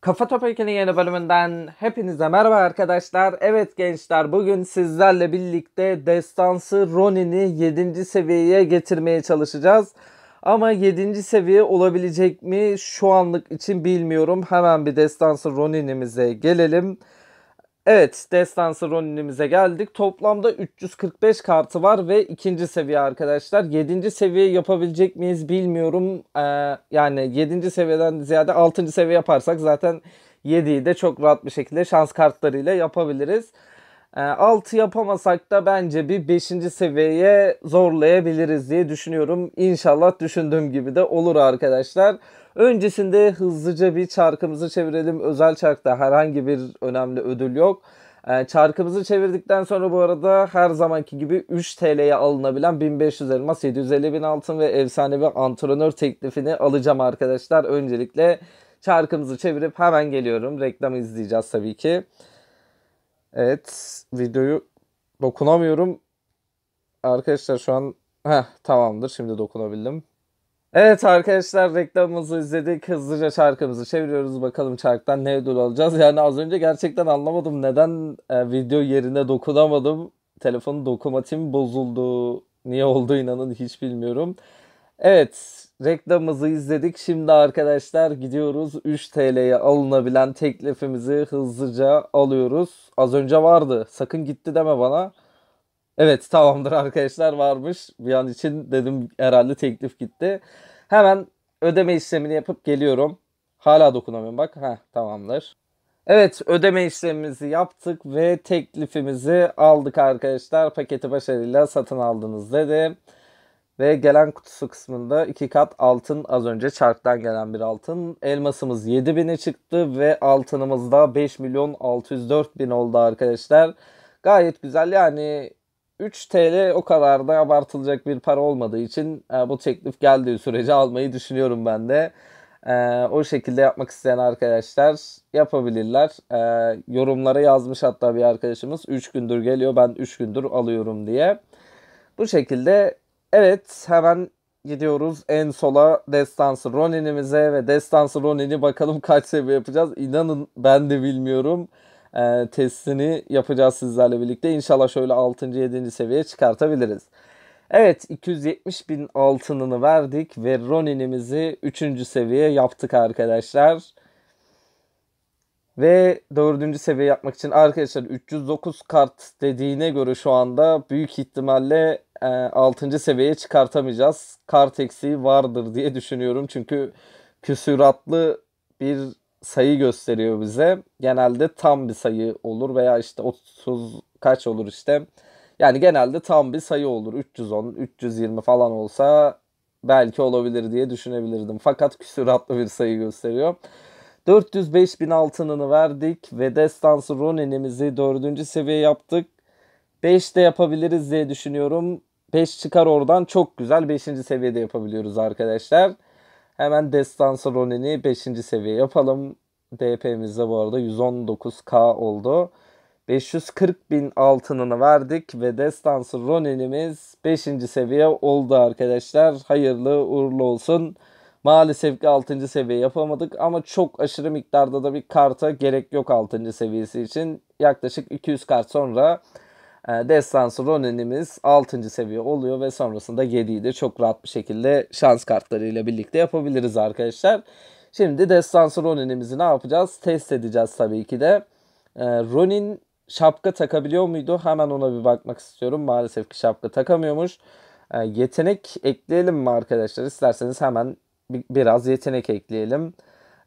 Kafa Topik'inin yeni bölümünden hepinize merhaba arkadaşlar. Evet gençler bugün sizlerle birlikte destansı Ronin'i 7. seviyeye getirmeye çalışacağız. Ama 7. seviye olabilecek mi şu anlık için bilmiyorum. Hemen bir destansı Ronin'imize gelelim. Evet, Destansı Ronin'imize geldik. Toplamda 345 kartı var ve ikinci seviye arkadaşlar. Yedinci seviye yapabilecek miyiz bilmiyorum. Ee, yani yedinci seviyeden ziyade altıncı seviye yaparsak zaten 7'yi de çok rahat bir şekilde şans kartlarıyla yapabiliriz. 6 ee, yapamasak da bence bir 5. seviyeye zorlayabiliriz diye düşünüyorum. İnşallah düşündüğüm gibi de olur arkadaşlar. Öncesinde hızlıca bir çarkımızı çevirelim. Özel çarkta herhangi bir önemli ödül yok. Ee, çarkımızı çevirdikten sonra bu arada her zamanki gibi 3 TL'ye alınabilen 1500 elmas, 750 bin altın ve efsanevi antrenör teklifini alacağım arkadaşlar. Öncelikle çarkımızı çevirip hemen geliyorum. Reklamı izleyeceğiz tabii ki. Evet videoyu dokunamıyorum. Arkadaşlar şu an heh, tamamdır şimdi dokunabildim. Evet arkadaşlar reklamımızı izledik. Hızlıca çarkımızı çeviriyoruz. Bakalım çarktan ne ödül alacağız. Yani az önce gerçekten anlamadım neden e, video yerine dokunamadım. Telefonun dokumatim bozuldu. Niye oldu inanın hiç bilmiyorum. Evet reklamımızı izledik. Şimdi arkadaşlar gidiyoruz 3 TL'ye alınabilen teklifimizi hızlıca alıyoruz. Az önce vardı sakın gitti deme bana. Evet tamamdır arkadaşlar varmış. Bir an için dedim herhalde teklif gitti. Hemen ödeme işlemini yapıp geliyorum. Hala dokunamıyorum bak. Heh, tamamdır. Evet ödeme işlemimizi yaptık ve teklifimizi aldık arkadaşlar. Paketi başarıyla satın aldınız dedi. Ve gelen kutusu kısmında iki kat altın az önce çarktan gelen bir altın. Elmasımız 7000'e çıktı ve altınımız da 5 milyon 604 bin oldu arkadaşlar. Gayet güzel yani 3 TL o kadar da abartılacak bir para olmadığı için e, bu teklif geldiği sürece almayı düşünüyorum ben de. E, o şekilde yapmak isteyen arkadaşlar yapabilirler. E, yorumlara yazmış hatta bir arkadaşımız 3 gündür geliyor ben 3 gündür alıyorum diye. Bu şekilde Evet hemen gidiyoruz en sola Destansı Ronin'imize ve Destansı Ronin'i bakalım kaç seviye yapacağız. İnanın ben de bilmiyorum. E, testini yapacağız sizlerle birlikte. İnşallah şöyle 6. 7. seviyeye çıkartabiliriz. Evet 270 bin altınını verdik ve Ronin'imizi 3. seviye yaptık arkadaşlar. Ve 4. seviye yapmak için arkadaşlar 309 kart dediğine göre şu anda büyük ihtimalle e, 6. seviyeye çıkartamayacağız. Kart eksiği vardır diye düşünüyorum. Çünkü küsüratlı bir sayı gösteriyor bize. Genelde tam bir sayı olur veya işte 30 kaç olur işte. Yani genelde tam bir sayı olur. 310, 320 falan olsa belki olabilir diye düşünebilirdim. Fakat küsüratlı bir sayı gösteriyor. 405 bin altınını verdik ve Destansı Ronin'imizi 4. seviye yaptık. 5 de yapabiliriz diye düşünüyorum. 5 çıkar oradan çok güzel 5. seviyede yapabiliyoruz arkadaşlar. Hemen Destansı Ronin'i 5. seviye yapalım. DP'mizde bu arada 119k oldu. 540 bin altınını verdik ve Destansı Ronin'imiz 5. seviye oldu arkadaşlar. Hayırlı uğurlu olsun. Maalesef ki 6. seviye yapamadık ama çok aşırı miktarda da bir karta gerek yok 6. seviyesi için. Yaklaşık 200 kart sonra ee, Destansı Ronin'imiz 6. seviye oluyor ve sonrasında 7'yi de çok rahat bir şekilde şans kartlarıyla birlikte yapabiliriz arkadaşlar. Şimdi Destansı Ronin'imizi ne yapacağız? Test edeceğiz tabii ki de. Ee, Ronin şapka takabiliyor muydu? Hemen ona bir bakmak istiyorum. Maalesef ki şapka takamıyormuş. Ee, yetenek ekleyelim mi arkadaşlar? İsterseniz hemen biraz yetenek ekleyelim.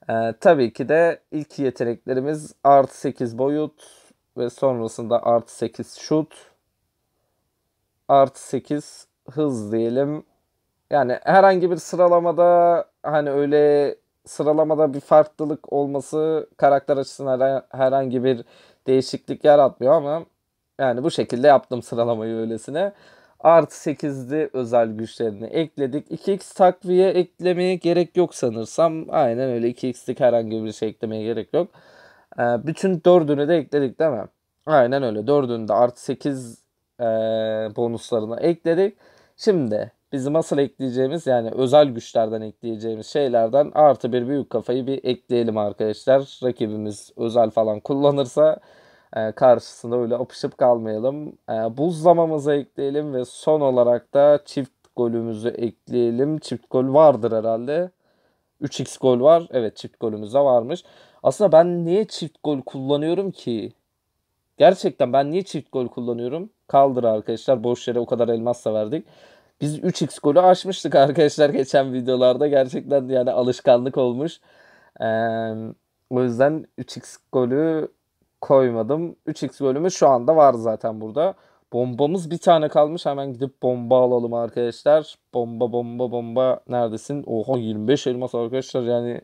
Ee, tabii ki de ilk yeteneklerimiz artı 8 boyut, ve sonrasında artı 8 şut artı 8 hız diyelim. Yani herhangi bir sıralamada hani öyle sıralamada bir farklılık olması karakter açısından herhangi bir değişiklik yaratmıyor ama yani bu şekilde yaptım sıralamayı öylesine. Artı 8'li özel güçlerini ekledik. 2x takviye eklemeye gerek yok sanırsam. Aynen öyle 2x'lik herhangi bir şey eklemeye gerek yok. E, bütün dördünü de ekledik değil mi? Aynen öyle. Dördünü de artı 8 e, bonuslarına ekledik. Şimdi bizim asıl ekleyeceğimiz yani özel güçlerden ekleyeceğimiz şeylerden artı bir büyük kafayı bir ekleyelim arkadaşlar. Rakibimiz özel falan kullanırsa e, karşısında öyle apışıp kalmayalım. E, buzlamamızı ekleyelim ve son olarak da çift golümüzü ekleyelim. Çift gol vardır herhalde. 3x gol var. Evet çift golümüz de varmış. Aslında ben niye çift gol kullanıyorum ki? Gerçekten ben niye çift gol kullanıyorum? Kaldır arkadaşlar. Boş yere o kadar elmas da verdik. Biz 3x golü aşmıştık arkadaşlar geçen videolarda. Gerçekten yani alışkanlık olmuş. Ee, o yüzden 3x golü koymadım. 3x bölümü şu anda var zaten burada. Bombamız bir tane kalmış. Hemen gidip bomba alalım arkadaşlar. Bomba bomba bomba neredesin? Oha 25 elmas arkadaşlar yani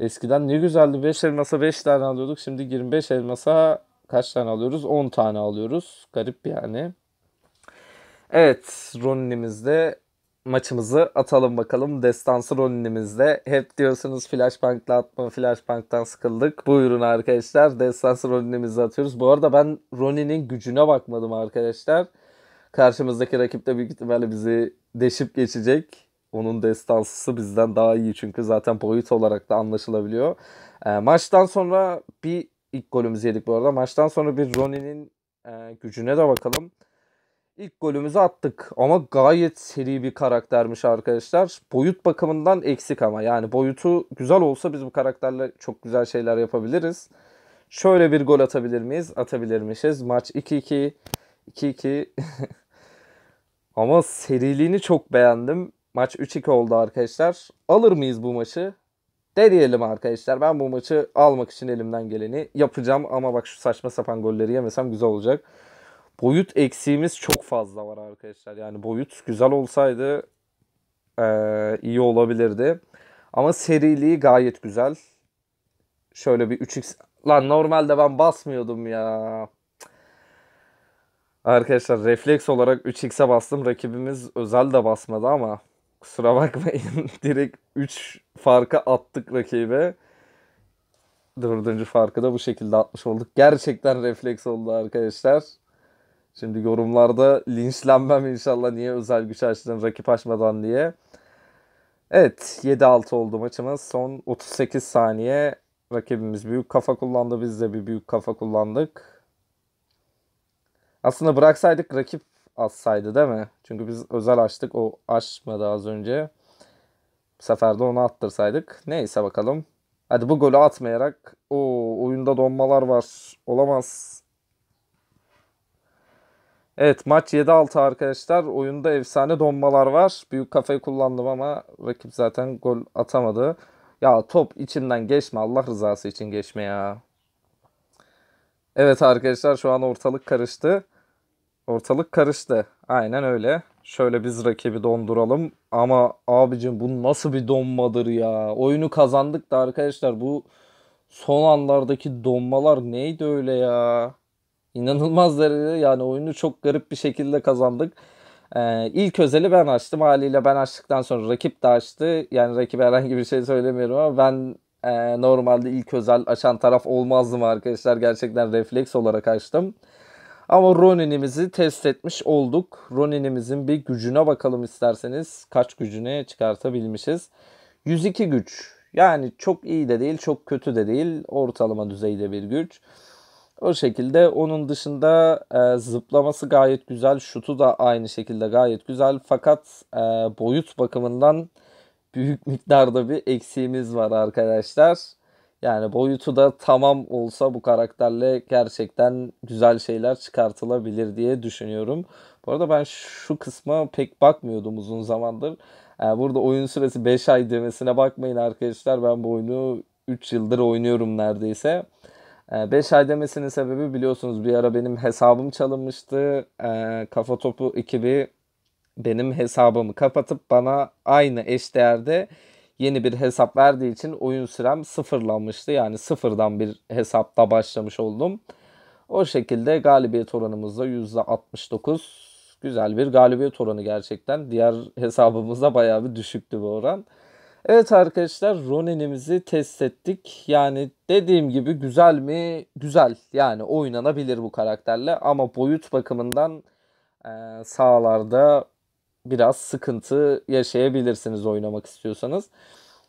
Eskiden ne güzeldi 5 elmasa 5 tane alıyorduk. Şimdi 25 elmasa kaç tane alıyoruz? 10 tane alıyoruz. Garip yani. Evet Ronin'imizde maçımızı atalım bakalım. Destansı Ronin'imizde. Hep diyorsunuz Flashbank'la atma, Flashbank'tan sıkıldık. Buyurun arkadaşlar. Destansı Ronin'imizi atıyoruz. Bu arada ben Ronin'in gücüne bakmadım arkadaşlar. Karşımızdaki rakip de büyük ihtimalle bizi deşip geçecek. Onun destansısı bizden daha iyi çünkü zaten boyut olarak da anlaşılabiliyor. E, maçtan sonra bir ilk golümüzü yedik bu arada. Maçtan sonra bir Rooney'nin e, gücüne de bakalım. İlk golümüzü attık ama gayet seri bir karaktermiş arkadaşlar. Boyut bakımından eksik ama yani boyutu güzel olsa biz bu karakterle çok güzel şeyler yapabiliriz. Şöyle bir gol atabilir miyiz? Atabilirmişiz. Maç 2-2. 2-2. ama seriliğini çok beğendim. Maç 3-2 oldu arkadaşlar. Alır mıyız bu maçı? Deneyelim arkadaşlar. Ben bu maçı almak için elimden geleni yapacağım. Ama bak şu saçma sapan golleri yemesem güzel olacak. Boyut eksiğimiz çok fazla var arkadaşlar. Yani boyut güzel olsaydı ee, iyi olabilirdi. Ama seriliği gayet güzel. Şöyle bir 3x... Lan normalde ben basmıyordum ya. Arkadaşlar refleks olarak 3x'e bastım. Rakibimiz özel de basmadı ama Kusura bakmayın. Direkt 3 farka attık rakibe. Dördüncü farkı da bu şekilde atmış olduk. Gerçekten refleks oldu arkadaşlar. Şimdi yorumlarda linçlenmem inşallah niye özel güç açtın rakip açmadan diye. Evet 7-6 oldu maçımız. Son 38 saniye rakibimiz büyük kafa kullandı. Biz de bir büyük kafa kullandık. Aslında bıraksaydık rakip az saydı değil mi? Çünkü biz özel açtık. O açmadı az önce. Bu sefer de onu attırsaydık. Neyse bakalım. Hadi bu golü atmayarak. o oyunda donmalar var. Olamaz. Evet maç 7-6 arkadaşlar. Oyunda efsane donmalar var. Büyük kafayı kullandım ama rakip zaten gol atamadı. Ya top içinden geçme Allah rızası için geçme ya. Evet arkadaşlar şu an ortalık karıştı. Ortalık karıştı. Aynen öyle. Şöyle biz rakibi donduralım. Ama abicim bu nasıl bir donmadır ya. Oyunu kazandık da arkadaşlar bu son anlardaki donmalar neydi öyle ya. İnanılmaz derecede yani oyunu çok garip bir şekilde kazandık. Ee, ilk özeli ben açtım. Haliyle ben açtıktan sonra rakip de açtı. Yani rakibe herhangi bir şey söylemiyorum ama ben e, normalde ilk özel açan taraf olmazdım arkadaşlar. Gerçekten refleks olarak açtım. Ama Ronin'imizi test etmiş olduk. Ronin'imizin bir gücüne bakalım isterseniz. Kaç gücüne çıkartabilmişiz. 102 güç. Yani çok iyi de değil, çok kötü de değil. Ortalama düzeyde bir güç. O şekilde onun dışında e, zıplaması gayet güzel. Şutu da aynı şekilde gayet güzel. Fakat e, boyut bakımından büyük miktarda bir eksiğimiz var arkadaşlar. Yani boyutu da tamam olsa bu karakterle gerçekten güzel şeyler çıkartılabilir diye düşünüyorum. Bu arada ben şu kısma pek bakmıyordum uzun zamandır. Ee, burada oyun süresi 5 ay demesine bakmayın arkadaşlar. Ben bu oyunu 3 yıldır oynuyorum neredeyse. 5 ee, ay demesinin sebebi biliyorsunuz bir ara benim hesabım çalınmıştı. Ee, Kafa Topu ekibi benim hesabımı kapatıp bana aynı eşdeğerde değerde yeni bir hesap verdiği için oyun sürem sıfırlanmıştı. Yani sıfırdan bir hesapta başlamış oldum. O şekilde galibiyet oranımızda %69 güzel bir galibiyet oranı gerçekten. Diğer hesabımızda bayağı bir düşüktü bu oran. Evet arkadaşlar Ronin'imizi test ettik. Yani dediğim gibi güzel mi? Güzel. Yani oynanabilir bu karakterle ama boyut bakımından e, sağlarda biraz sıkıntı yaşayabilirsiniz oynamak istiyorsanız.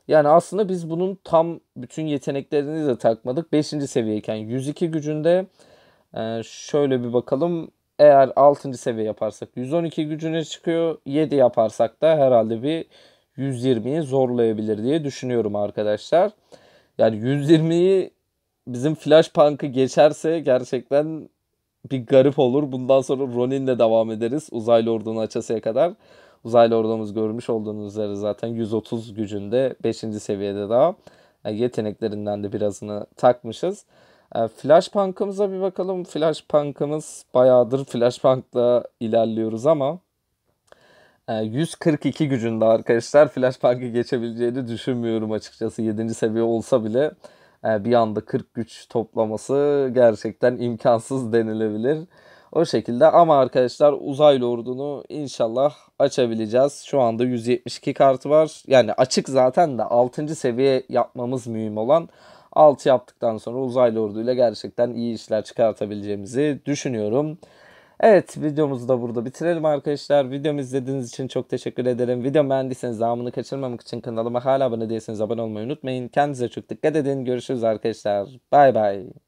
Yani aslında biz bunun tam bütün yeteneklerini de takmadık. 5. seviyeyken 102 gücünde e, şöyle bir bakalım. Eğer 6. seviye yaparsak 112 gücüne çıkıyor. 7 yaparsak da herhalde bir 120'yi zorlayabilir diye düşünüyorum arkadaşlar. Yani 120'yi bizim Flash Punk'ı geçerse gerçekten bir garip olur. Bundan sonra Ronin'le devam ederiz. Uzaylı ordunu açasıya kadar. Uzaylı ordumuz görmüş olduğunuz üzere zaten 130 gücünde 5. seviyede daha. E, yeteneklerinden de birazını takmışız. E, Flashpunk'ımıza bir bakalım. Flashpunk'ımız bayağıdır Flashpunk'la ilerliyoruz ama 142 e, gücünde arkadaşlar Flashpunk'ı geçebileceğini düşünmüyorum açıkçası. 7. seviye olsa bile e, bir anda 40 güç toplaması gerçekten imkansız denilebilir. O şekilde ama arkadaşlar uzaylı ordunu inşallah açabileceğiz. Şu anda 172 kartı var. Yani açık zaten de 6. seviye yapmamız mühim olan. 6 yaptıktan sonra uzaylı orduyla gerçekten iyi işler çıkartabileceğimizi düşünüyorum. Evet videomuzu da burada bitirelim arkadaşlar. Videomu izlediğiniz için çok teşekkür ederim. Video beğendiyseniz devamını kaçırmamak için kanalıma hala abone değilseniz abone olmayı unutmayın. Kendinize çok dikkat edin. Görüşürüz arkadaşlar. Bay bay.